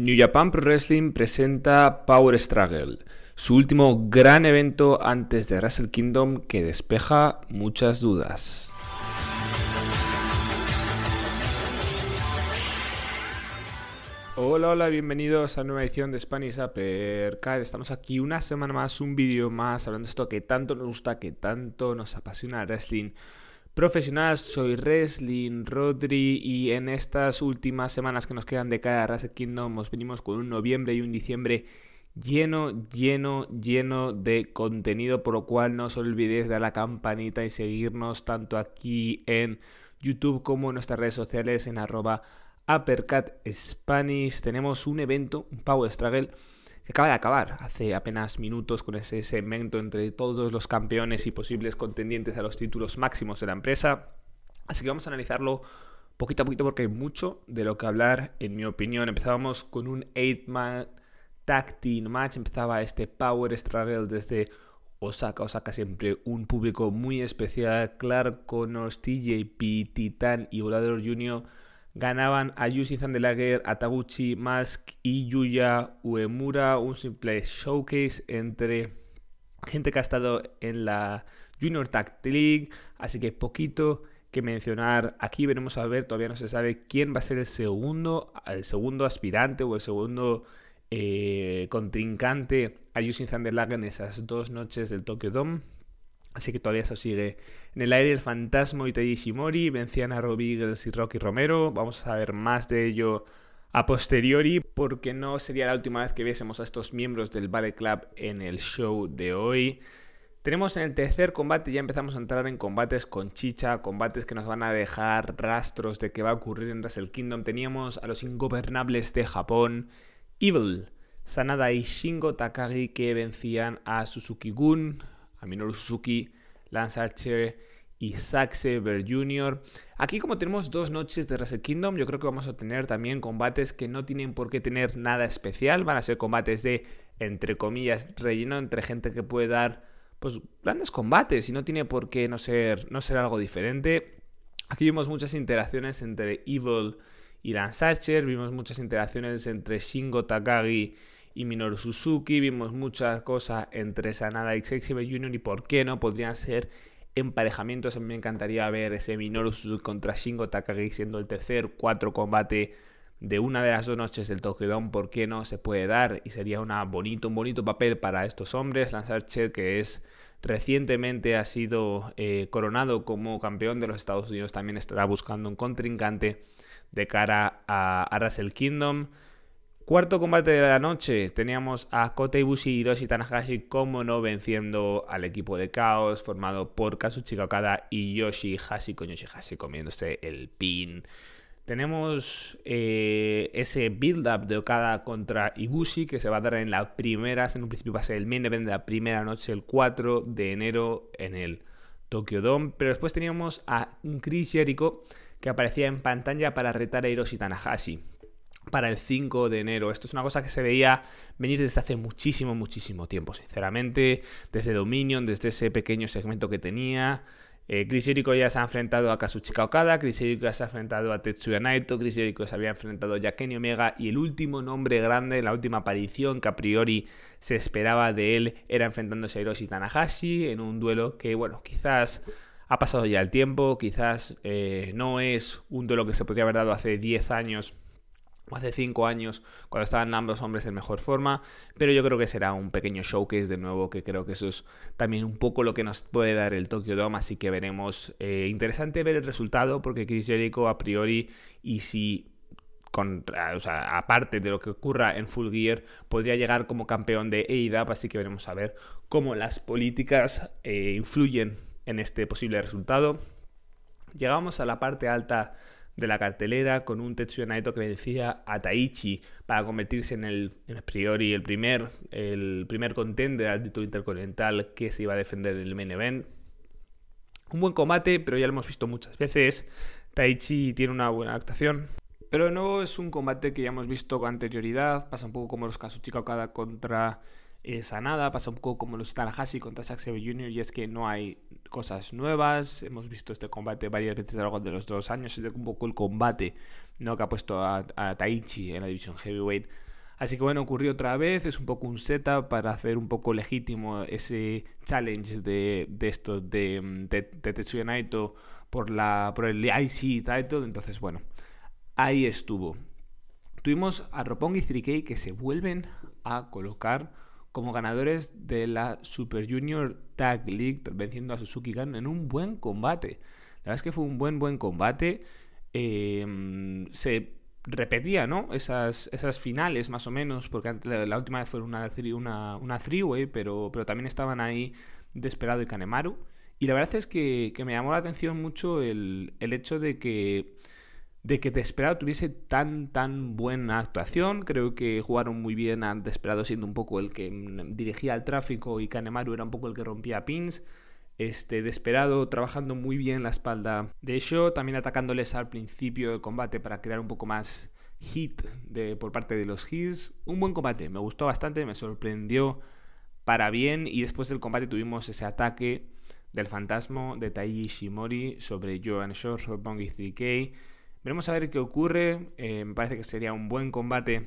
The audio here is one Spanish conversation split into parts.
New Japan Pro Wrestling presenta Power Struggle, su último gran evento antes de Wrestle Kingdom que despeja muchas dudas. Hola, hola, bienvenidos a nueva edición de Spanish Cad. Estamos aquí una semana más, un vídeo más, hablando de esto que tanto nos gusta, que tanto nos apasiona el wrestling profesional. Soy Wrestling Rodri y en estas últimas semanas que nos quedan de cara a Kingdom nos venimos con un noviembre y un diciembre lleno, lleno, lleno de contenido, por lo cual no os olvidéis de dar la campanita y seguirnos tanto aquí en YouTube como en nuestras redes sociales en arroba Spanish. Tenemos un evento, un Power Struggle que acaba de acabar hace apenas minutos con ese segmento entre todos los campeones y posibles contendientes a los títulos máximos de la empresa. Así que vamos a analizarlo poquito a poquito porque hay mucho de lo que hablar, en mi opinión. Empezábamos con un 8-man tag team match, empezaba este Power Struggle desde Osaka. Osaka siempre un público muy especial. Clark Connors, TJP, Titan y Volador Jr Ganaban a Zanderlager, a Taguchi Mask y Yuya Uemura. Un simple showcase entre gente que ha estado en la Junior Tag League. Así que poquito que mencionar. Aquí veremos a ver, todavía no se sabe quién va a ser el segundo, el segundo aspirante o el segundo eh, contrincante a Justin Zanderlager en esas dos noches del Tokyo Dome. Así que todavía eso sigue en el aire el fantasma y Shimori, vencían a Robbie Eagles y Rocky Romero. Vamos a ver más de ello a posteriori porque no sería la última vez que viésemos a estos miembros del Ballet Club en el show de hoy. Tenemos en el tercer combate, ya empezamos a entrar en combates con chicha, combates que nos van a dejar rastros de qué va a ocurrir en Wrestle Kingdom. Teníamos a los ingobernables de Japón, Evil, Sanada y Shingo Takagi que vencían a Suzuki Gun, a Suzuki, Lance Archer y Saxe Ver Jr. Aquí como tenemos dos noches de Reset Kingdom, yo creo que vamos a tener también combates que no tienen por qué tener nada especial, van a ser combates de, entre comillas, relleno entre gente que puede dar pues grandes combates y no tiene por qué no ser, no ser algo diferente. Aquí vimos muchas interacciones entre Evil y Lance Archer, vimos muchas interacciones entre Shingo Takagi y Minoru Suzuki. Vimos muchas cosas entre Sanada y Sexibe Jr. y por qué no podrían ser emparejamientos. A mí me encantaría ver ese Minoru Suzuki contra Shingo Takagi siendo el tercer cuatro combate de una de las dos noches del Tokidom. ¿por qué no se puede dar? Y sería una bonito, un bonito papel para estos hombres. lanzar Archer, que es recientemente ha sido eh, coronado como campeón de los Estados Unidos, también estará buscando un contrincante de cara a, Arasel Kingdom. Cuarto combate de la noche, teníamos a Kota Ibushi, Hiroshi Tanahashi, como no, venciendo al equipo de Caos, formado por Kazuchika Okada y Yoshihashi, con Yoshihashi comiéndose el pin. Tenemos eh, ese build-up de Okada contra Ibushi, que se va a dar en la primera, en un principio va a ser el main event de la primera noche, el 4 de enero, en el Tokyo Dome. Pero después teníamos a Chris Jericho, que aparecía en pantalla para retar a Hiroshi Tanahashi para el 5 de enero. Esto es una cosa que se veía venir desde hace muchísimo, muchísimo tiempo, sinceramente, desde Dominion, desde ese pequeño segmento que tenía. Eh, Chris Jericho ya se ha enfrentado a Kazuchika Okada, Chris Jericho ya se ha enfrentado a Tetsuya Naito, Chris Jericho se había enfrentado ya a Kenny Omega y el último nombre grande, la última aparición que a priori se esperaba de él era enfrentándose a Hiroshi Tanahashi en un duelo que, bueno, quizás ha pasado ya el tiempo, quizás eh, no es un duelo que se podría haber dado hace 10 años hace cinco años, cuando estaban ambos hombres en mejor forma, pero yo creo que será un pequeño showcase de nuevo, que creo que eso es también un poco lo que nos puede dar el Tokyo Dome, así que veremos. Eh, interesante ver el resultado, porque Chris Jericho a priori, y si aparte de lo que ocurra en Full Gear, podría llegar como campeón de AEW, así que veremos a ver cómo las políticas eh, influyen en este posible resultado. Llegamos a la parte alta de la cartelera con un Tetsuya que vencía a Taichi para convertirse en el, priori el primer, el primer contender al título intercontinental que se iba a defender en el main event. Un buen combate, pero ya lo hemos visto muchas veces. Taichi tiene una buena actuación. Pero de nuevo es un combate que ya hemos visto con anterioridad. Pasa un poco como los Kazuchi Okada contra eh, Sanada. Pasa un poco como los Tanahashi contra Saxe Jr. Y es que no hay cosas nuevas. Hemos visto este combate varias veces a lo largo de los dos años. Es un poco el combate ¿no? que ha puesto a, Taichi en la división heavyweight. Así que bueno, ocurrió otra vez, es un poco un setup para hacer un poco legítimo ese challenge de, de esto de, de, Tetsuya Naito por, la, por el IC title. Entonces bueno, ahí estuvo. Tuvimos a Roppongi y 3K que se vuelven a colocar como ganadores de la Super Junior Tag League, venciendo a Suzuki Gun en un buen combate. La verdad es que fue un buen, buen combate. Em, se repetía, ¿no? Esas, esas finales, más o menos, porque la última vez fue una, una, una three-way, pero, pero también estaban ahí Desperado y Kanemaru. Y la verdad es que, me llamó la atención mucho el hecho de que de que Desperado tuviese tan, tan buena actuación. Creo que jugaron muy bien a Desperado siendo un poco el que dirigía el tráfico y Kanemaru era un poco el que rompía pins. Este, Desperado trabajando muy bien la espalda de Sho también atacándoles al principio del combate para crear un poco más hit de, por parte de los Heels. Un buen combate, me gustó bastante, me sorprendió para bien y después del combate tuvimos ese ataque del fantasma de Taiji Shimori sobre Joan Shore, y 3K Veremos a ver qué ocurre. Eh, me parece que sería un buen combate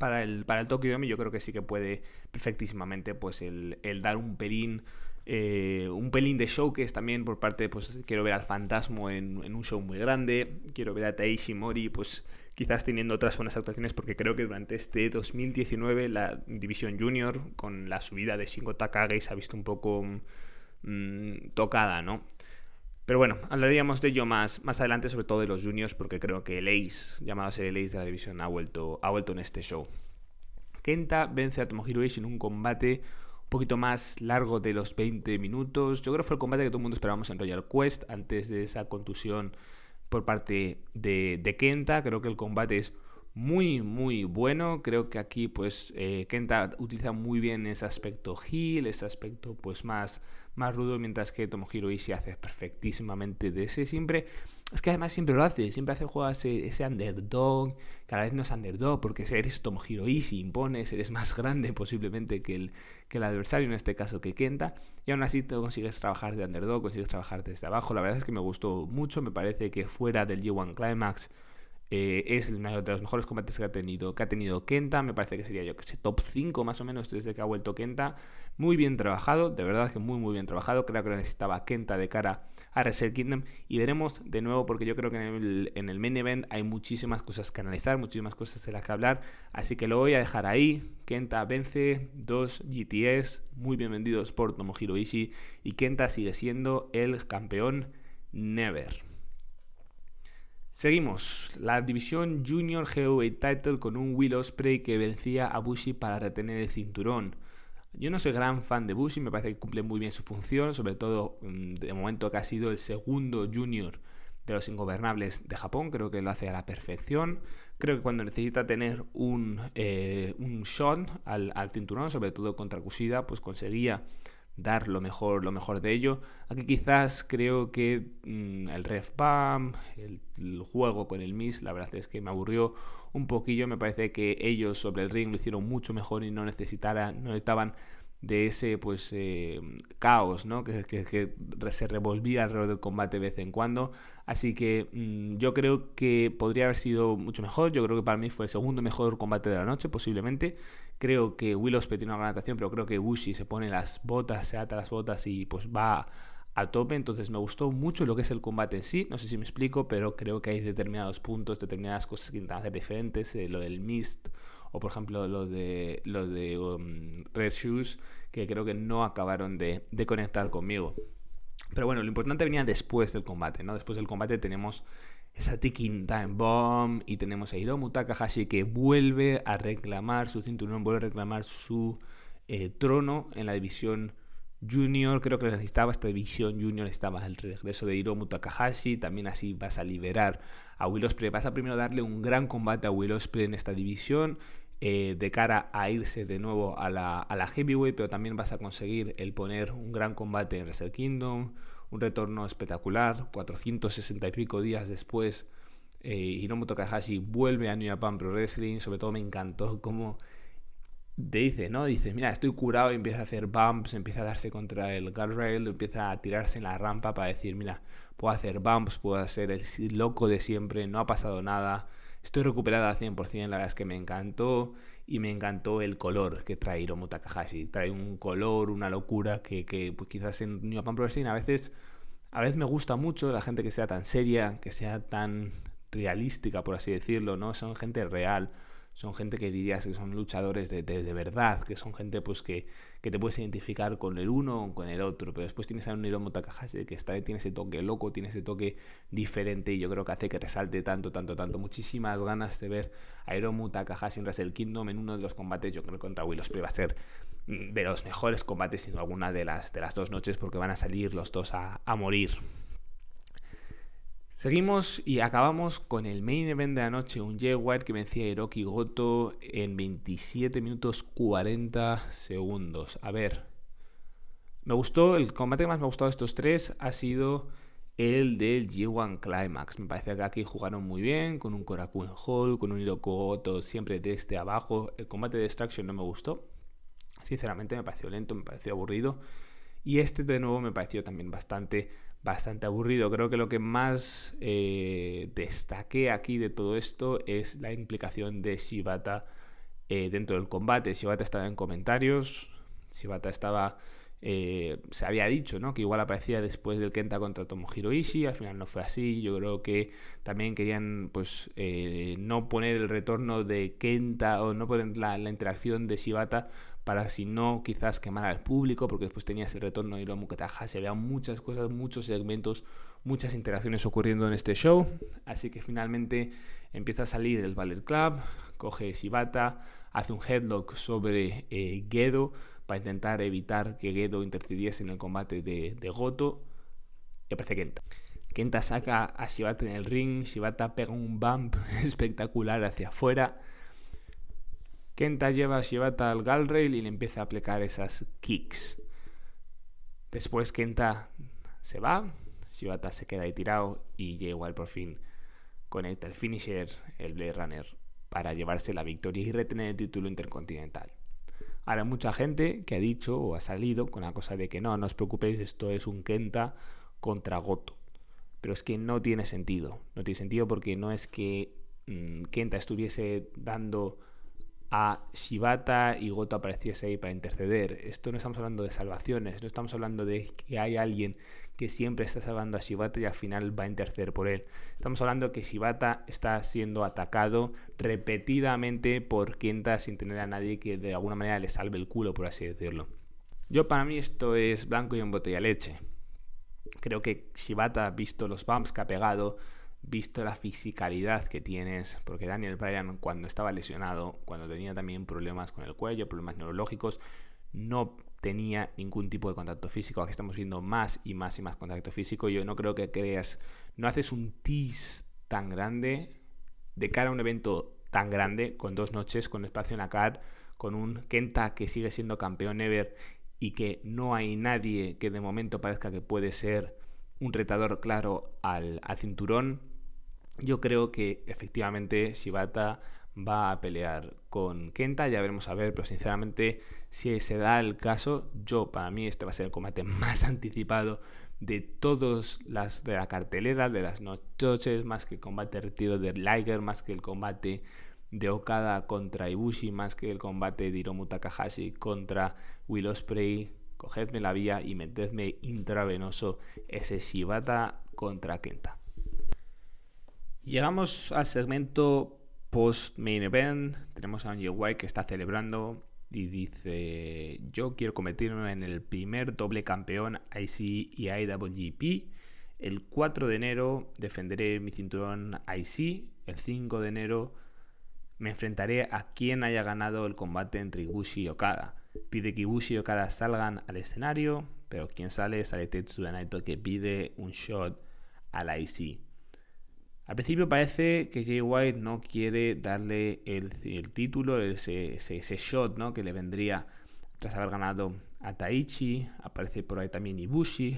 para el, para el Tokyo Dome. Yo creo que sí que puede perfectísimamente pues, el, dar un pelín. Eh, un pelín de showcase también por parte, pues quiero ver al Fantasmo en, un show muy grande, quiero ver a Taishi Mori, pues quizás teniendo otras buenas actuaciones, porque creo que durante este 2019 la División Junior, con la subida de Shingo Takage, se ha visto un poco mm, tocada, ¿no? Pero bueno, hablaríamos de ello más, más adelante, sobre todo de los juniors, porque creo que el ace, llamado a ser el ace de la división, ha vuelto, ha vuelto en este show. Kenta vence a Tomohiro Ishii en un combate un poquito más largo de los 20 minutos. Yo creo que fue el combate que todo el mundo esperábamos en Royal Quest antes de esa contusión por parte de, Kenta. Creo que el combate es muy, muy bueno. Creo que aquí, pues, eh, Kenta utiliza muy bien ese aspecto heal, ese aspecto, pues, más más rudo, mientras que Tomohiro Ishii hace perfectísimamente de ese siempre. Es que además siempre lo hace, siempre hace jugar ese, underdog, cada vez no es underdog, porque eres Tomohiro Ishii, impones, eres más grande posiblemente que el, que el adversario, en este caso que Kenta, y aún así tú consigues trabajar de underdog, consigues trabajar desde abajo. La verdad es que me gustó mucho, me parece que fuera del G1 Climax. Eh, es uno de los mejores combates que ha tenido, que ha tenido Kenta. Me parece que sería yo que sé, top 5 más o menos desde que ha vuelto Kenta. Muy bien trabajado, de verdad que muy muy bien trabajado. Creo que lo necesitaba Kenta de cara a Reset Kingdom. Y veremos de nuevo, porque yo creo que en el, main event hay muchísimas cosas que analizar, muchísimas cosas de las que hablar. Así que lo voy a dejar ahí. Kenta vence, dos GTS, muy bien vendidos por Tomohiro Ishii. Y Kenta sigue siendo el campeón Never. Seguimos, la división Junior Heavyweight Title con un Will Osprey que vencía a Bushi para retener el cinturón. Yo no soy gran fan de Bushi, me parece que cumple muy bien su función, sobre todo mm, de momento que ha sido el segundo junior de los ingobernables de Japón, creo que lo hace a la perfección. Creo que cuando necesita tener un, eh, un shot al, al, cinturón, sobre todo contra Kushida, pues conseguía dar lo mejor, lo mejor de ello. Aquí quizás creo que mm, el ref el, juego con el miss, la verdad es que me aburrió un poquillo. Me parece que ellos sobre el ring lo hicieron mucho mejor y no necesitaban de ese pues eh, caos ¿no? que, se revolvía alrededor del combate de vez en cuando. Así que mm, yo creo que podría haber sido mucho mejor. Yo creo que para mí fue el segundo mejor combate de la noche, posiblemente. Creo que Willowspe tiene una gran actuación, pero creo que Bushi se pone las botas, se ata las botas y pues va a tope. Entonces me gustó mucho lo que es el combate en sí. No sé si me explico, pero creo que hay determinados puntos, determinadas cosas que intentan hacer diferentes. Eh, lo del Mist o por ejemplo los de, los de um, Red Shoes, que creo que no acabaron de, conectar conmigo. Pero bueno, lo importante venía después del combate, ¿no? Después del combate tenemos esa ticking time bomb y tenemos a Hiromu Takahashi que vuelve a reclamar su cinturón, vuelve a reclamar su eh, trono en la división junior. Creo que necesitaba esta división junior, necesitaba el regreso de Hiromu Takahashi. También así vas a liberar a Will Ospreay. Vas a primero darle un gran combate a Will en esta división eh, de cara a irse de nuevo a la, a la, heavyweight, pero también vas a conseguir el poner un gran combate en Wrestle Kingdom, un retorno espectacular, 460 y pico días después, eh, Hiromu vuelve a New Japan Pro Wrestling, sobre todo me encantó cómo te dice, ¿no? Dice, mira, estoy curado y empieza a hacer bumps, empieza a darse contra el guardrail, empieza a tirarse en la rampa para decir, mira, puedo hacer bumps, puedo hacer el loco de siempre, no ha pasado nada, Estoy recuperada al 100%, la verdad es que me encantó y me encantó el color que trae Hiromu Takahashi. Trae un color, una locura que, que pues, quizás en New Japan Pro a veces, a veces me gusta mucho la gente que sea tan seria, que sea tan realística, por así decirlo, ¿no? Son gente real son gente que dirías que son luchadores de, verdad, que son gente pues que, te puedes identificar con el uno o con el otro, pero después tienes a un muta Takahashi que está, tiene ese toque loco, tiene ese toque diferente y yo creo que hace que resalte tanto, tanto, tanto. Muchísimas ganas de ver a Hiromu Takahashi en Wrestle Kingdom en uno de los combates, yo creo que contra Will Ospreay va a ser mm, de los mejores combates, sino alguna de las, de las dos noches, porque van a salir los dos a, a morir. Seguimos y acabamos con el main event de anoche, un Jay que vencía a Hiroki Goto en 27 minutos 40 segundos. A ver, me gustó, el combate que más me ha gustado de estos tres ha sido el del G1 Climax. Me parece que aquí jugaron muy bien, con un Korakuen Hall, con un Hiroko Goto siempre desde este abajo. El combate de Destruction no me gustó, sinceramente me pareció lento, me pareció aburrido. Y este de nuevo me pareció también bastante bastante aburrido. Creo que lo que más eh, destaque aquí de todo esto es la implicación de Shibata eh, dentro del combate. Shibata estaba en comentarios, Shibata estaba eh, se había dicho ¿no? que igual aparecía después del Kenta contra Tomohiro Ishii, al final no fue así, yo creo que también querían pues eh, no poner el retorno de Kenta o no poner la, interacción de Shibata para si no quizás quemar al público, porque después tenías el retorno de Hiromu Se había muchas cosas, muchos segmentos, muchas interacciones ocurriendo en este show, así que finalmente empieza a salir el Ballet Club, coge Shibata, hace un headlock sobre eh, Gedo, para intentar evitar que Gedo intercediese en el combate de, Goto. Y aparece Kenta. Kenta saca a Shibata en el ring, Shibata pega un bump espectacular hacia afuera. Kenta lleva a Shibata al guardrail y le empieza a aplicar esas kicks. Después Kenta se va, Shibata se queda ahí tirado y llegó al por fin conecta el finisher, el Blade Runner, para llevarse la victoria y retener el título intercontinental. Ahora, mucha gente que ha dicho o ha salido con la cosa de que no, no os preocupéis, esto es un Kenta contra Goto. Pero es que no tiene sentido. No tiene sentido porque no es que mm, Kenta estuviese dando a Shibata y Goto apareciese ahí para interceder. Esto no estamos hablando de salvaciones, no estamos hablando de que hay alguien que siempre está salvando a Shibata y al final va a interceder por él. Estamos hablando que Shibata está siendo atacado repetidamente por Kenta sin tener a nadie que de alguna manera le salve el culo, por así decirlo. Yo para mí esto es blanco y en botella leche. Creo que Shibata, visto los bumps que ha pegado, visto la fisicalidad que tienes, porque Daniel Bryan cuando estaba lesionado, cuando tenía también problemas con el cuello, problemas neurológicos, no tenía ningún tipo de contacto físico. Aquí estamos viendo más y más y más contacto físico. Yo no creo que creas, no haces un tease tan grande de cara a un evento tan grande, con dos noches, con espacio en la CAR, con un Kenta que sigue siendo campeón ever y que no hay nadie que de momento parezca que puede ser un retador claro al, al cinturón yo creo que efectivamente Shibata va a pelear con Kenta, ya veremos a ver, pero sinceramente si se da el caso, yo para mí este va a ser el combate más anticipado de todas las de la cartelera, de las noches, más que el combate de retiro de Liger, más que el combate de Okada contra Ibushi, más que el combate de Hiromu Takahashi contra Will Spray. cogedme la vía y metedme intravenoso ese Shibata contra Kenta. Llegamos al segmento post-main event. Tenemos a Angie White que está celebrando y dice: Yo quiero convertirme en el primer doble campeón IC e y IWGP. El 4 de enero defenderé mi cinturón IC. E. El 5 de enero me enfrentaré a quien haya ganado el combate entre Ibushi y Okada. Pide que Ibushi y Okada salgan al escenario, pero quien sale sale Tetsu Naito que pide un shot al IC. E". Al principio parece que Jay White no quiere darle el, título, ese, shot ¿no? que le vendría tras haber ganado a Taichi. Aparece por ahí también Ibushi,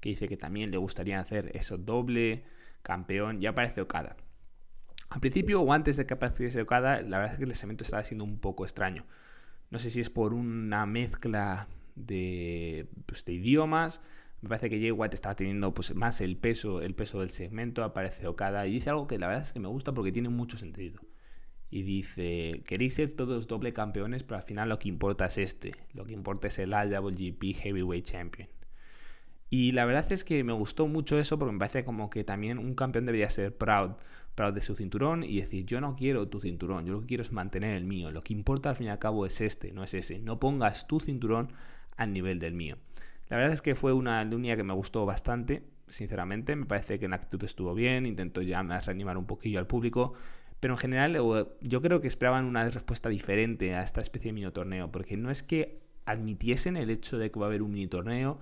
que dice que también le gustaría hacer eso doble campeón. y aparece Okada. Al principio o antes de que apareciese Okada, la verdad es que el segmento estaba siendo un poco extraño. No sé si es por una mezcla de, pues, de idiomas, me parece que Jay White estaba teniendo pues, más el peso, el peso del segmento, aparece Okada y dice algo que la verdad es que me gusta porque tiene mucho sentido. Y dice, queréis ser todos doble campeones, pero al final lo que importa es este, lo que importa es el IWGP Heavyweight Champion. Y la verdad es que me gustó mucho eso porque me parece como que también un campeón debería ser proud, proud de su cinturón y decir, yo no quiero tu cinturón, yo lo que quiero es mantener el mío, lo que importa al fin y al cabo es este, no es ese, no pongas tu cinturón al nivel del mío. La verdad es que fue una luna que me gustó bastante, sinceramente. Me parece que en actitud estuvo bien, intentó ya más reanimar un poquillo al público. Pero en general, yo creo que esperaban una respuesta diferente a esta especie de mini torneo, porque no es que admitiesen el hecho de que va a haber un mini torneo,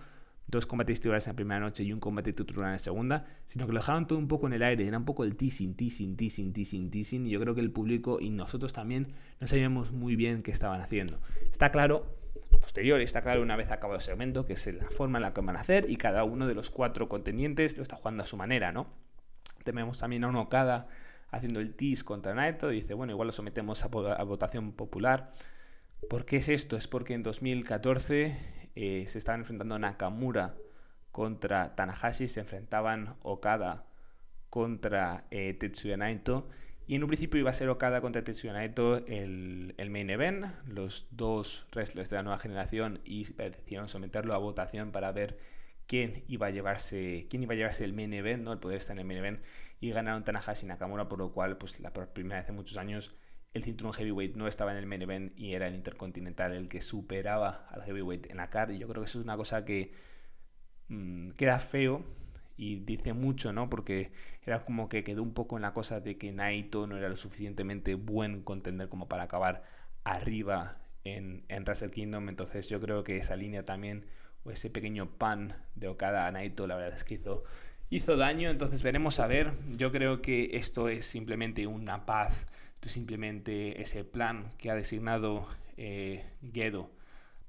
dos combates titulares en la primera noche y un combate titular en la segunda, sino que lo dejaban todo un poco en el aire, era un poco el teasing, teasing, teasing, teasing, teasing, y yo creo que el público y nosotros también no sabíamos muy bien qué estaban haciendo. Está claro posterior. Está claro una vez acabado ese momento, que es la forma en la que van a hacer y cada uno de los cuatro contendientes lo está jugando a su manera, ¿no? Tenemos también a un Okada haciendo el tease contra Naito y dice, bueno, igual lo sometemos a, votación popular. ¿Por qué es esto? Es porque en 2014 eh, se estaban enfrentando Nakamura contra Tanahashi, se enfrentaban Okada contra eh, Tetsuya Naito y en un principio iba a ser Okada contra Tetsuya el, el, main event. Los dos wrestlers de la nueva generación y decidieron someterlo a votación para ver quién iba a llevarse, quién iba a llevarse el main event, ¿no? el poder estar en el main event. Y ganaron Tanahashi y Nakamura, por lo cual, pues la primera vez en muchos años, el cinturón heavyweight no estaba en el main event y era el intercontinental el que superaba al heavyweight en la card. Y yo creo que eso es una cosa que mm, queda feo y dice mucho, ¿no? Porque era como que quedó un poco en la cosa de que Naito no era lo suficientemente buen contender como para acabar arriba en, en Wrestle Kingdom. Entonces yo creo que esa línea también, o ese pequeño pan de Okada a Naito, la verdad es que hizo, daño. Entonces veremos a ver. Yo creo que esto es simplemente una paz, esto simplemente ese plan que ha designado eh, Gedo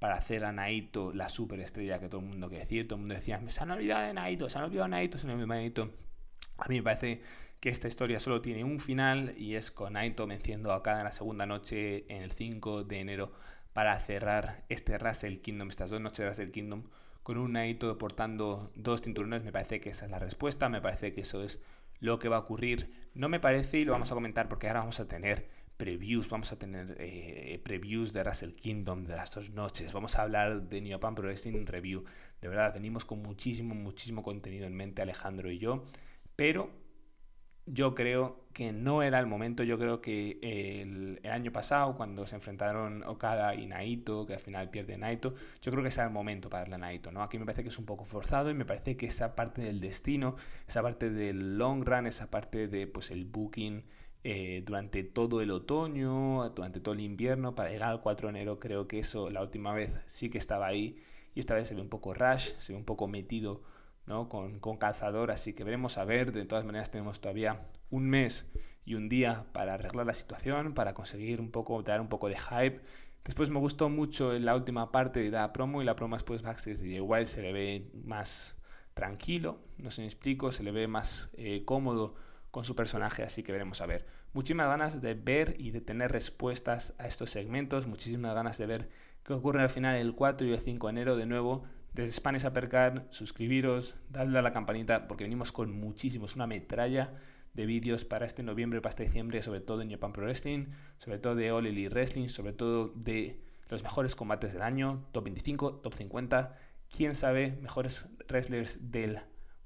para hacer a Naito la superestrella que todo el mundo quería decir. Todo el mundo decía, me se han olvidado de Naito, se han olvidado de Naito, se han olvidado de Naito. A mí me parece que esta historia solo tiene un final y es con Naito venciendo a en la segunda noche en el 5 de enero para cerrar este Russell Kingdom, estas dos noches de Russell Kingdom, con un Naito portando dos cinturones. Me parece que esa es la respuesta, me parece que eso es lo que va a ocurrir. No me parece, y lo vamos a comentar porque ahora vamos a tener previews, vamos a tener eh, previews de Russell Kingdom de las dos noches, vamos a hablar de New Japan Pro Wrestling Review. De verdad, tenemos con muchísimo, muchísimo contenido en mente Alejandro y yo, pero yo creo que no era el momento, yo creo que el, año pasado cuando se enfrentaron Okada y Naito, que al final pierde Naito, yo creo que es el momento para darle a Naito, ¿no? Aquí me parece que es un poco forzado y me parece que esa parte del destino, esa parte del long run, esa parte de pues el booking eh, durante todo el otoño, durante todo el invierno, para llegar al 4 de enero creo que eso la última vez sí que estaba ahí y esta vez se ve un poco rash, se ve un poco metido con, calzador, así que veremos a ver, de todas maneras tenemos todavía un mes y un día para arreglar la situación, para conseguir un poco, dar un poco de hype. Después me gustó mucho la última parte de la promo y la promo después backstage de igual se le ve más tranquilo, no se me explico, se le ve más eh, cómodo con su personaje, así que veremos a ver. Muchísimas ganas de ver y de tener respuestas a estos segmentos, muchísimas ganas de ver qué ocurre al final el 4 y el 5 de enero de nuevo. Desde Spanish Apercar, suscribiros, dadle a la campanita porque venimos con muchísimos, una metralla de vídeos para este noviembre, para este diciembre, sobre todo en Japan Pro Wrestling, sobre todo de All Elite Wrestling, sobre todo de los mejores combates del año, top 25, top 50, quién sabe, mejores wrestlers del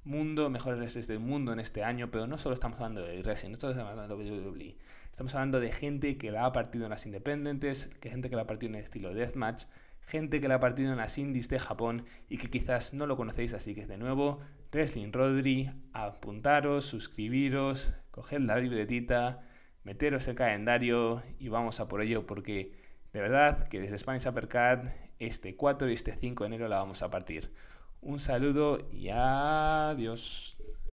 mundo, mejores reses del mundo en este año, pero no solo estamos hablando de wrestling, no solo estamos hablando de WWE, estamos hablando de gente que la ha partido en las independientes, que gente que la ha partido en el estilo Deathmatch, gente que la ha partido en las indies de Japón y que quizás no lo conocéis, así que de nuevo, Wrestling Rodri, apuntaros, suscribiros, coged la libretita, meteros el calendario y vamos a por ello porque de verdad que desde Spanish Uppercut este 4 y este 5 de enero la vamos a partir. Un saludo y adiós.